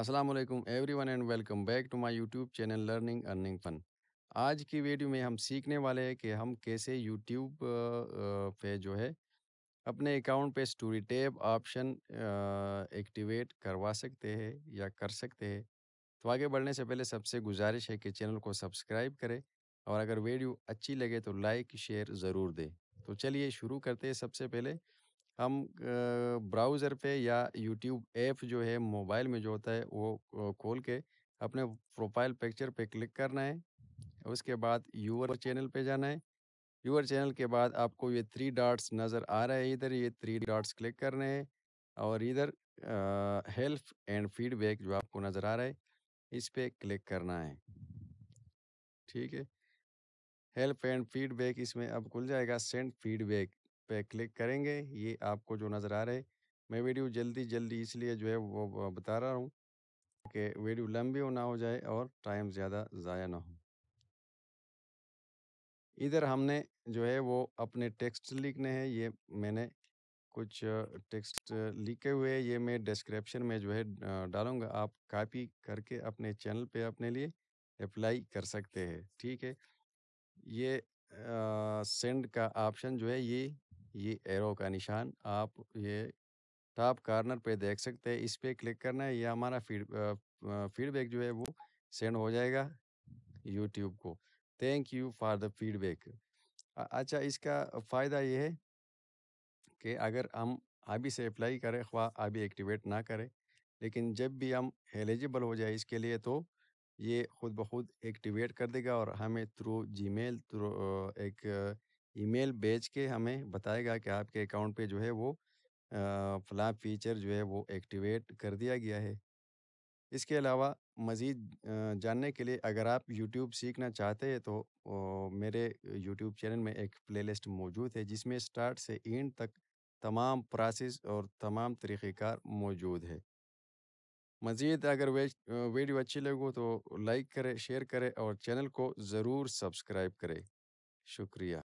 Aslam everyone and welcome back to my YouTube channel learning earning fun आज की video में हम सीखने वाले हैं कि हम कैसे यूट्यूब पे जो है अपने अकाउंट पे स्टोरी टैब ऑप्शन एक्टिवेट करवा सकते हैं या कर सकते हैं तो आगे बढ़ने से पहले सबसे गुजारिश है कि चैनल को सब्सक्राइब करें और अगर वीडियो अच्छी लगे तो लाइक शेयर ज़रूर दें तो चलिए शुरू करते हैं सबसे पहले हम ब्राउज़र पे या यूट्यूब ऐप जो है मोबाइल में जो होता है वो खोल के अपने प्रोफाइल पिक्चर पे क्लिक करना है। उसके बाद यूवर चैनल पे जाना है। यूअर चैनल के बाद आपको ये थ्री डॉट्स नज़र आ रहा है इधर ये थ्री डॉट्स क्लिक करने हैं और इधर हेल्प एंड फीडबैक जो आपको नज़र आ रहा है, इस पर क्लिक करना है। ठीक है। हेल्प एंड फीडबैक इसमें अब खुल जाएगा सेंड फीडबैक। पे क्लिक करेंगे ये आपको जो नज़र आ रहे मैं वीडियो जल्दी जल्दी इसलिए जो है वो बता रहा हूँ कि वीडियो लंबी हो ना हो जाए और टाइम ज़्यादा ज़ाया ना हो इधर हमने जो है वो अपने टेक्स्ट लिखने हैं ये मैंने कुछ टेक्स्ट लिखे हुए ये मैं डिस्क्रिप्शन में जो है डालूंगा आप कॉपी करके अपने चैनल पे अपने लिए अप्लाई कर सकते हैं ठीक है ये सेंड का ऑप्शन जो है ये ये एरो का निशान आप ये टॉप कार्नर पे देख सकते हैं इस पर क्लिक करना है ये हमारा फीड फीडबैक जो है वो सेंड हो जाएगा यूट्यूब को thank you for the feedback अच्छा इसका फ़ायदा ये है कि अगर हम अभी से अप्लाई करें ख्वा अभी एक्टिवेट ना करें लेकिन जब भी हम एलिजिबल हो जाए इसके लिए तो ये खुद ब खुद एक्टिवेट कर देगा और हमें थ्रू जीमेल थ्रू एक ईमेल भेज के हमें बताएगा कि आपके अकाउंट पे जो है वो फला फीचर जो है वो एक्टिवेट कर दिया गया है इसके अलावा मज़ीद जानने के लिए अगर आप यूट्यूब सीखना चाहते हैं तो मेरे यूट्यूब चैनल में एक प्लेलिस्ट मौजूद है जिसमें स्टार्ट से एंड तक तमाम प्रोसेस और तमाम तरीक़ेकार मौजूद है मज़ीद अगर वीडियो अच्छी लगे तो लाइक करें शेयर करें और चैनल को ज़रूर सब्सक्राइब करें शुक्रिया